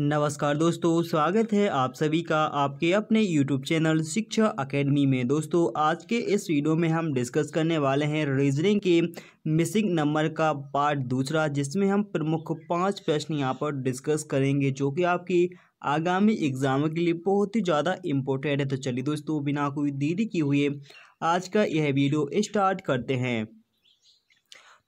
नमस्कार दोस्तों स्वागत है आप सभी का आपके अपने YouTube चैनल शिक्षा अकेडमी में दोस्तों आज के इस वीडियो में हम डिस्कस करने वाले हैं रीजनिंग के मिसिंग नंबर का पार्ट दूसरा जिसमें हम प्रमुख पांच प्रश्न यहाँ पर डिस्कस करेंगे जो कि आपकी आगामी एग्जाम के लिए बहुत ही ज़्यादा इम्पोर्टेंट है तो चलिए दोस्तों बिना कोई देरी की हुए आज का यह वीडियो स्टार्ट करते हैं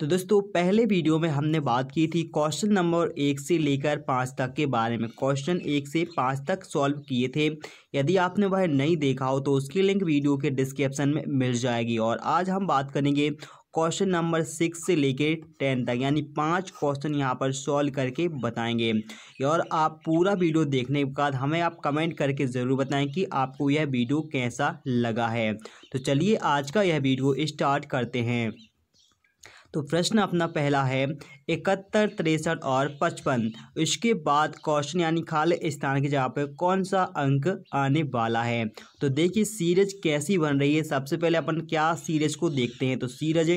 तो दोस्तों पहले वीडियो में हमने बात की थी क्वेश्चन नंबर एक से लेकर पाँच तक के बारे में क्वेश्चन एक से पाँच तक सॉल्व किए थे यदि आपने वह नहीं देखा हो तो उसकी लिंक वीडियो के डिस्क्रिप्शन में मिल जाएगी और आज हम बात करेंगे क्वेश्चन नंबर सिक्स से लेकर टेन तक यानी पांच क्वेश्चन यहाँ पर सॉल्व करके बताएंगे और आप पूरा वीडियो देखने के बाद हमें आप कमेंट करके ज़रूर बताएं कि आपको यह वीडियो कैसा लगा है तो चलिए आज का यह वीडियो स्टार्ट करते हैं तो प्रश्न अपना पहला है इकहत्तर तिरसठ और पचपन इसके बाद क्वेश्चन यानी खाल स्थान के जगह पर कौन सा अंक आने वाला है तो देखिए सीरज कैसी बन रही है सबसे पहले अपन क्या सीरज को देखते हैं तो सीरज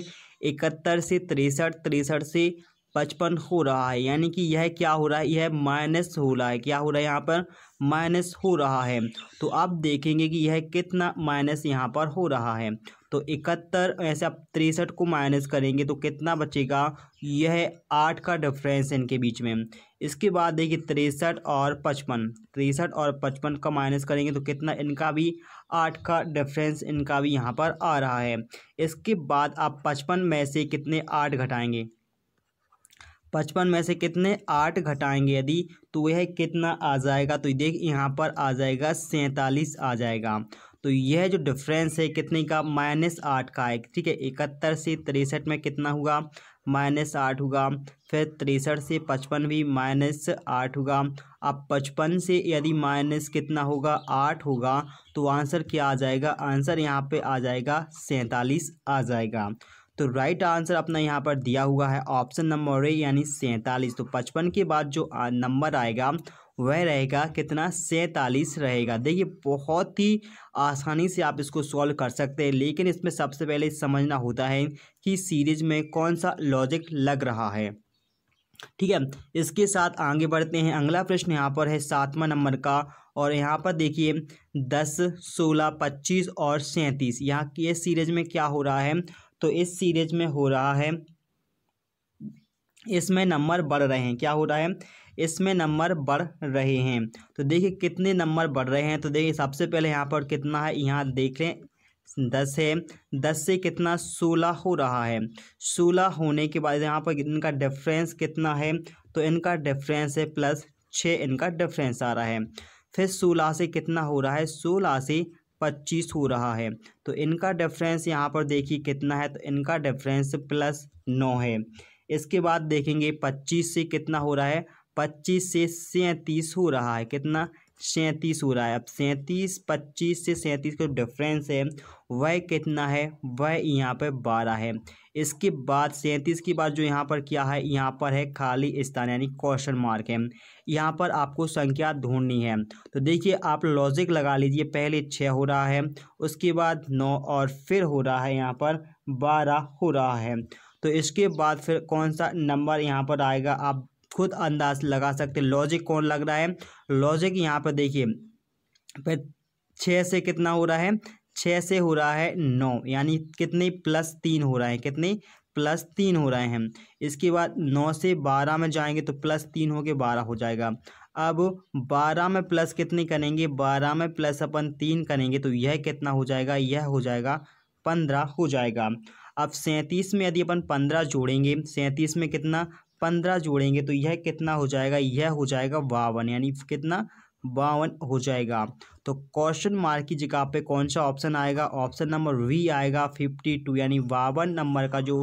इकहत्तर से तिरसठ तिरसठ से पचपन हो रहा है यानी कि यह क्या हो रहा है यह माइनस हो रहा है क्या हो रहा है यहाँ पर माइनस हो रहा है तो आप देखेंगे कि यह कितना माइनस यहाँ पर हो रहा है तो इकहत्तर ऐसे आप तिरसठ को माइनस करेंगे तो कितना बचेगा यह आठ का डिफरेंस है इनके बीच में इसके बाद देखिए तिरसठ और पचपन तिरसठ और पचपन का माइनस करेंगे तो कितना इनका भी आठ का डिफरेंस इनका भी यहाँ पर आ रहा है इसके बाद आप पचपन में से कितने आठ घटाएँगे पचपन में से कितने आठ घटाएंगे यदि तो यह कितना आ जाएगा तो देख यहाँ पर आ जाएगा सैंतालीस आ जाएगा तो यह जो डिफरेंस है कितने का माइनस आठ का है ठीक है इकहत्तर से तिरसठ में कितना हुआ माइनस आठ होगा फिर तिरसठ से पचपन भी माइनस आठ होगा अब पचपन से यदि माइनस कितना होगा आठ होगा तो आंसर क्या आ जाएगा आंसर यहाँ पे आ जाएगा सैंतालीस आ जाएगा तो राइट आंसर अपना यहाँ पर दिया हुआ है ऑप्शन नंबर ए यानी सैंतालीस तो पचपन के बाद जो नंबर आएगा वह रहेगा कितना सैंतालीस रहेगा देखिए बहुत ही आसानी से आप इसको सॉल्व कर सकते हैं लेकिन इसमें सबसे पहले समझना होता है कि सीरीज में कौन सा लॉजिक लग रहा है ठीक है इसके साथ आगे बढ़ते हैं अगला प्रश्न यहाँ पर है सातवां नंबर का और यहाँ पर देखिए दस सोलह पच्चीस और सैंतीस यहाँ की इस सीरीज में क्या हो रहा है तो इस सीरीज में हो रहा है इसमें नंबर बढ़ रहे हैं क्या हो रहा है इसमें नंबर बढ़ रहे हैं तो देखिए कितने नंबर बढ़ रहे हैं तो देखिए सबसे पहले यहाँ पर कितना है यहाँ देख लें दस है दस से कितना सोलह हो रहा है सोलह होने के बाद यहाँ पर इनका डिफरेंस कितना है तो इनका डिफरेंस है प्लस छः इनका डिफरेंस आ रहा है फिर सोलह से कितना हो रहा है सोलह से पच्चीस हो रहा है तो इनका डिफरेंस यहाँ पर देखिए कितना है तो इनका डिफरेंस प्लस नौ है इसके बाद देखेंगे पच्चीस से कितना हो रहा है पच्चीस से सैंतीस हो रहा है कितना सैंतीस हो रहा है अब सैंतीस पच्चीस से सैंतीस का डिफरेंस है वह कितना है वह यहाँ पर बारह है इसके बाद सैंतीस के बाद जो यहाँ पर क्या है यहाँ पर है खाली स्थान यानी क्वेश्चन मार्क है यहाँ पर आपको संख्या ढूंढनी है तो देखिए आप लॉजिक लगा लीजिए पहले छः हो रहा है उसके बाद नौ और फिर हो रहा है यहाँ पर बारह हो रहा है तो इसके बाद फिर कौन सा नंबर यहाँ पर आएगा आप खुद अंदाज लगा सकते हैं लॉजिक कौन लग रहा है लॉजिक यहाँ पर देखिए छः से कितना हो रहा है छः से हो रहा है नौ यानी कितने प्लस तीन हो रहा है कितने प्लस तीन हो रहे हैं इसके बाद नौ से बारह में जाएंगे तो प्लस तीन हो के बारह हो जाएगा अब बारह में प्लस कितनी करेंगे बारह में प्लस अपन तीन करेंगे तो यह कितना हो जाएगा यह हो जाएगा पंद्रह हो जाएगा अब सैंतीस में यदि अपन पंद्रह जोड़ेंगे सैंतीस में कितना पंद्रह जोड़ेंगे तो यह कितना हो जाएगा यह हो जाएगा बावन यानी कितना बावन हो जाएगा तो क्वेश्चन मार्क की जगह पे कौन सा ऑप्शन आएगा ऑप्शन नंबर वी आएगा फिफ्टी टू यानी बावन नंबर का जो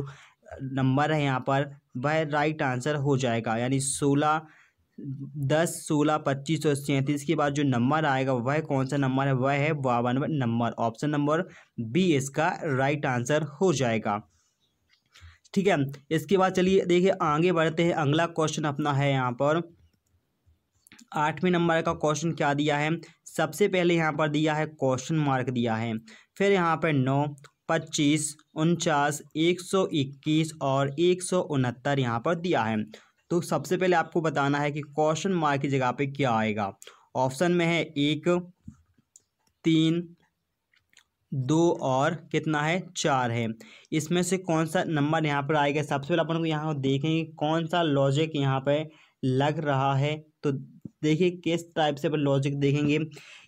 नंबर है यहाँ पर वह राइट आंसर हो जाएगा यानी सोलह दस सोलह पच्चीस और सैंतीस के बाद जो नंबर आएगा वह कौन सा नंबर है वह है बावनवा नंबर ऑप्शन नंबर बी इसका राइट आंसर हो जाएगा ठीक है इसके बाद चलिए देखिए आगे बढ़ते हैं अगला क्वेश्चन अपना है यहाँ पर आठवें नंबर का क्वेश्चन क्या दिया है सबसे पहले यहाँ पर दिया है क्वेश्चन मार्क दिया है फिर यहाँ पर नौ पच्चीस उनचास एक सौ इक्कीस और एक सौ उनहत्तर यहाँ पर दिया है तो सबसे पहले आपको बताना है कि क्वेश्चन मार्क की जगह पे क्या आएगा ऑप्शन में है एक तीन दो और कितना है चार है इसमें से कौन सा नंबर यहाँ पर आएगा सबसे पहले अपन को यहाँ देखेंगे कौन सा लॉजिक यहाँ पर लग रहा है तो देखिए किस टाइप से अपन लॉजिक देखेंगे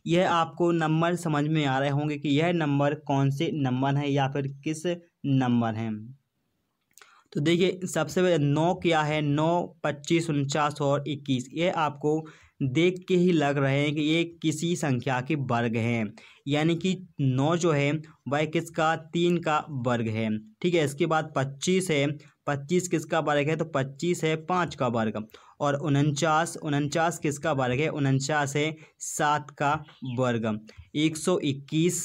यह आपको नंबर समझ में आ रहे होंगे कि यह नंबर कौन से नंबर है या फिर किस नंबर है तो देखिए सबसे पहले नौ क्या है नौ पच्चीस उनचास और इक्कीस ये आपको देख के ही लग रहे हैं कि ये किसी संख्या के वर्ग हैं यानी कि नौ जो है वह किसका तीन का वर्ग है ठीक है इसके बाद पच्चीस है पच्चीस किसका वर्ग है तो पच्चीस है पाँच का वर्ग और उनचास उनचास किसका वर्ग है उनचास है सात का वर्ग एक सौ इक्कीस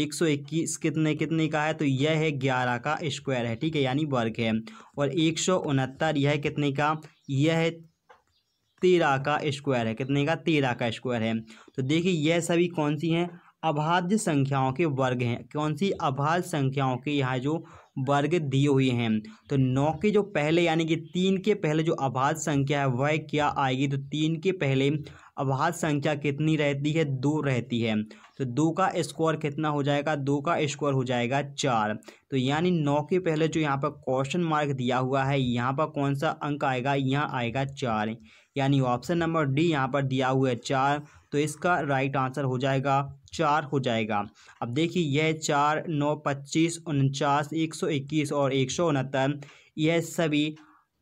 एक सौ इक्कीस कितने कितने का है तो यह है ग्यारह का स्क्वायर है ठीक है यानी वर्ग है और एक सौ उनहत्तर यह कितने का यह है तेरह का स्क्वायर है कितने का तेरह का स्क्वायर है तो देखिए यह सभी कौन सी हैं अभाज्य संख्याओं के वर्ग हैं कौन सी अभाज्य संख्याओं के यहाँ जो वर्ग दिए हुए हैं तो नौ के जो पहले यानी कि तीन के पहले जो अभाज्य संख्या है वह क्या आएगी तो तीन के पहले अभाज्य संख्या कितनी रहती है दो रहती है तो दो का स्क्वायर कितना हो जाएगा दो का स्क्वायर हो जाएगा चार तो यानी नौ के पहले जो यहाँ पर क्वेश्चन मार्क दिया हुआ है यहाँ पर कौन सा अंक आएगा यहाँ आएगा चार यानी ऑप्शन नंबर डी यहाँ पर दिया हुआ है चार तो इसका राइट आंसर हो जाएगा चार हो जाएगा अब देखिए यह चार नौ पच्चीस उनचास एक सौ इक्कीस और एक सौ उनहत्तर यह सभी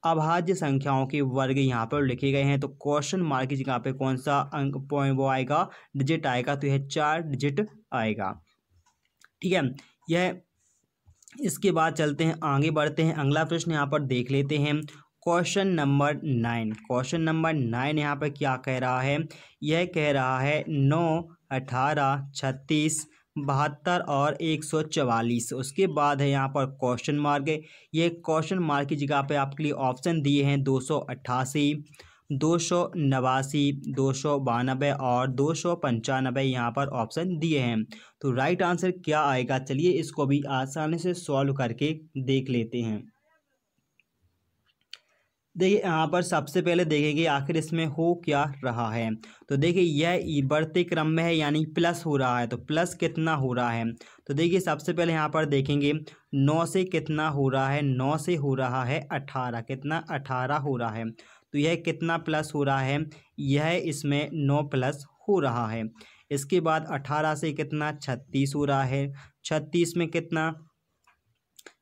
अभाज्य संख्याओं के वर्ग यहाँ पर लिखे गए हैं तो क्वेश्चन मार्क की जगह पे कौन सा अंक पॉइंट वो आएगा डिजिट आएगा तो यह चार डिजिट आएगा ठीक है यह इसके बाद चलते हैं आगे बढ़ते हैं अगला प्रश्न यहाँ पर देख लेते हैं question number nine question number nine यहाँ पर क्या कह रहा है यह कह रहा है नौ अठारह छत्तीस बहत्तर और एक सौ चवालीस उसके बाद है यहाँ पर क्वेश्चन मार्क ये क्वेश्चन मार्क की जगह पे आपके लिए ऑप्शन दिए हैं दो सौ अट्ठासी दो सौ नवासी दो सौ बानबे और दो सौ पंचानबे यहाँ पर ऑप्शन दिए हैं तो राइट आंसर क्या आएगा चलिए इसको भी आसानी से सॉल्व करके देख लेते हैं देखिए यहाँ पर सबसे पहले देखेंगे आखिर इसमें हो क्या रहा है तो देखिए यह बढ़ते क्रम में है यानी प्लस हो रहा है तो प्लस कितना हो रहा है तो देखिए सबसे पहले यहाँ पर देखेंगे नौ से कितना हो रहा है नौ से हो रहा है अठारह कितना अठारह हो रहा है तो यह कितना प्लस हो रहा है यह इसमें नौ प्लस हो रहा है इसके बाद अठारह से कितना छत्तीस हो रहा है छत्तीस में कितना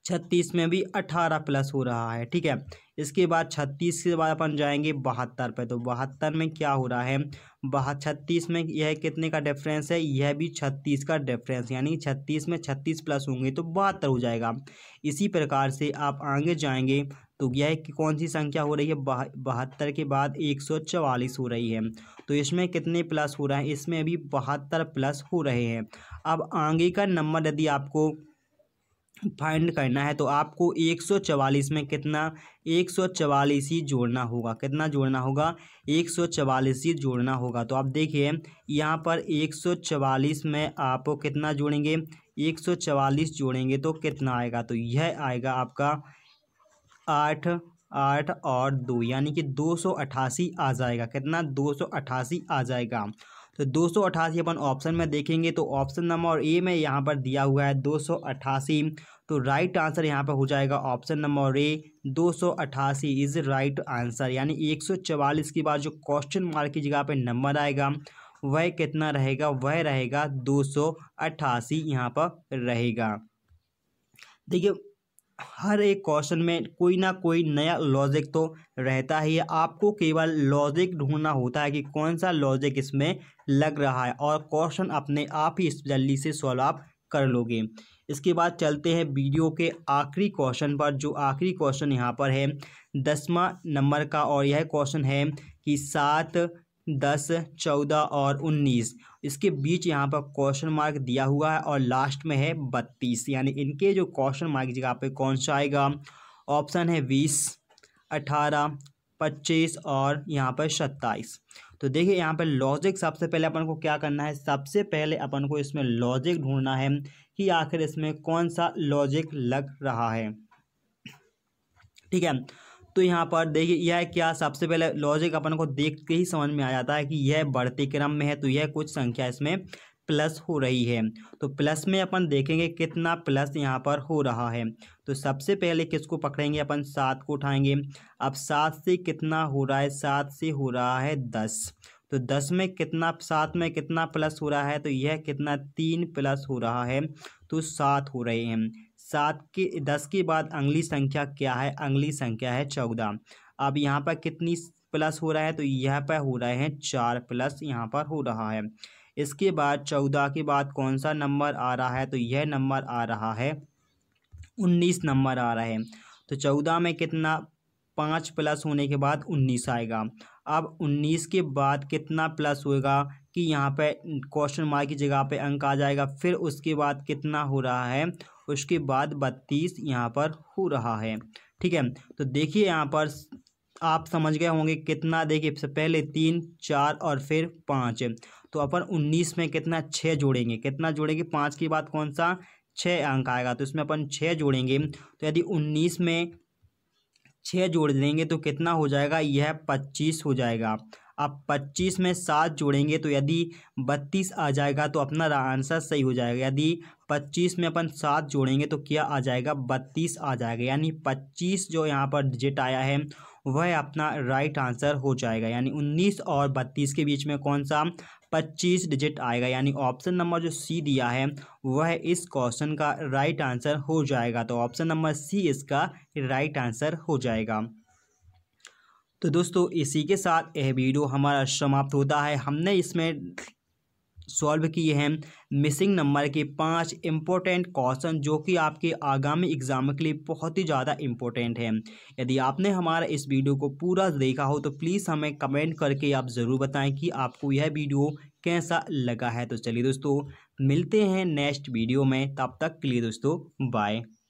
छत्तीस में भी अठारह प्लस हो रहा है ठीक है इसके बाद छत्तीस के बाद अपन जाएंगे बहत्तर पे तो बहत्तर में क्या हो रहा है बह छत्तीस में यह कितने का डिफरेंस है यह भी छत्तीस का डिफरेंस यानी छत्तीस में छत्तीस प्लस होंगे तो बहत्तर हो जाएगा इसी प्रकार से आप आगे जाएंगे तो यह कौन सी संख्या हो रही है बहत्तर के बाद एक सौ चवालीस हो रही है तो इसमें कितने प्लस हो रहा है इसमें अभी बहत्तर प्लस हो रहे हैं अब आगे का नंबर यदि आपको फाइंड करना है तो आपको 144 में कितना 144 ही जोड़ना होगा कितना जोड़ना होगा 144 ही जोड़ना होगा तो आप देखिए यहाँ पर 144 में आप कितना जोड़ेंगे 144 जोड़ेंगे तो कितना आएगा तो यह आएगा आपका आठ आठ और दो यानी कि दो सौ अट्ठासी आ जाएगा कितना दो सौ अट्ठासी आ जाएगा तो दो सौ अट्ठासी अपन ऑप्शन में देखेंगे तो ऑप्शन नंबर ए में यहाँ पर दिया हुआ है दो सौ अट्ठासी तो राइट आंसर यहाँ पर हो जाएगा ऑप्शन नंबर ए दो सौ अट्ठासी इज़ राइट आंसर यानी एक सौ चवालीस के बाद जो क्वेश्चन मार्क की जगह पर नंबर आएगा वह कितना रहेगा वह रहेगा दो सौ अट्ठासी यहाँ पर रहेगा देखिए हर एक क्वेश्चन में कोई ना कोई नया लॉजिक तो रहता ही है आपको केवल लॉजिक ढूंढना होता है कि कौन सा लॉजिक इसमें लग रहा है और क्वेश्चन अपने आप ही इस जल्दी से सॉल्व आप कर लोगे इसके बाद चलते हैं वीडियो के आखिरी क्वेश्चन पर जो आखिरी क्वेश्चन यहाँ पर है दसवा नंबर का और यह क्वेश्चन है कि सात दस चौदह और उन्नीस इसके बीच यहाँ पर क्वेश्चन मार्क दिया हुआ है और लास्ट में है बत्तीस यानी इनके जो क्वेश्चन मार्क जगह पे कौन सा आएगा ऑप्शन है बीस अठारह पच्चीस और यहाँ पर सत्ताईस तो देखिए यहाँ पर लॉजिक सबसे पहले अपन को क्या करना है सबसे पहले अपन को इसमें लॉजिक ढूंढना है कि आखिर इसमें कौन सा लॉजिक लग रहा है ठीक है तो यहाँ पर देखिए यह क्या सबसे पहले लॉजिक अपन को देख के ही समझ में आ जाता है कि यह बढ़ते क्रम में है तो यह कुछ संख्या इसमें प्लस हो रही है तो प्लस में अपन देखेंगे कितना प्लस यहाँ पर हो रहा है तो सबसे पहले किसको पकड़ेंगे अपन सात को उठाएंगे अब सात से कितना हो रहा है सात से हो रहा है दस तो दस में कितना सात में कितना प्लस हो रहा है तो यह कितना तीन प्लस हो रहा है तो सात हो रहे हैं सात के दस के बाद अगली संख्या क्या है अगली संख्या है चौदह अब यहाँ पर कितनी प्लस हो रहा है तो यह पर हो रहे हैं चार प्लस यहाँ पर हो रहा है इसके बाद चौदह के बाद कौन सा नंबर आ रहा है तो यह नंबर आ रहा है उन्नीस नंबर आ रहा है तो चौदह में कितना पाँच प्लस होने के बाद उन्नीस आएगा अब उन्नीस के बाद कितना प्लस होगा कि यहाँ पे क्वेश्चन मार्क की जगह पे अंक आ जाएगा फिर उसके बाद कितना हो रहा है उसके बाद बत्तीस यहाँ पर हो रहा है ठीक है तो देखिए यहाँ पर आप समझ गए होंगे कितना देखिए सबसे पहले तीन चार और फिर पाँच तो अपन उन्नीस में कितना छः जोड़ेंगे कितना जोड़ेंगे पाँच के बाद कौन सा छः अंक आएगा तो इसमें अपन छः जोड़ेंगे तो यदि उन्नीस में छः जोड़ देंगे तो कितना हो जाएगा यह पच्चीस हो जाएगा आप पच्चीस में सात जोड़ेंगे तो यदि बत्तीस आ जाएगा तो अपना आंसर सही हो जाएगा यदि पच्चीस में अपन सात जोड़ेंगे तो क्या आ जाएगा बत्तीस आ जाएगा यानी पच्चीस जो यहाँ पर डिजिट आया है वह अपना राइट आंसर हो जाएगा यानी उन्नीस और बत्तीस के बीच में कौन सा पच्चीस डिजिट आएगा यानी ऑप्शन नंबर जो सी दिया है वह इस क्वेश्चन का राइट आंसर हो जाएगा तो ऑप्शन नंबर सी इसका राइट आंसर हो जाएगा तो दोस्तों इसी के साथ यह वीडियो हमारा समाप्त होता है हमने इसमें सॉल्व किए हैं मिसिंग नंबर के पांच इम्पोर्टेंट क्वेश्चन जो कि आपके आगामी एग्जाम के लिए बहुत ही ज़्यादा इम्पोर्टेंट है यदि आपने हमारा इस वीडियो को पूरा देखा हो तो प्लीज़ हमें कमेंट करके आप ज़रूर बताएं कि आपको यह वीडियो कैसा लगा है तो चलिए दोस्तों मिलते हैं नेक्स्ट वीडियो में तब तक के लिए दोस्तों बाय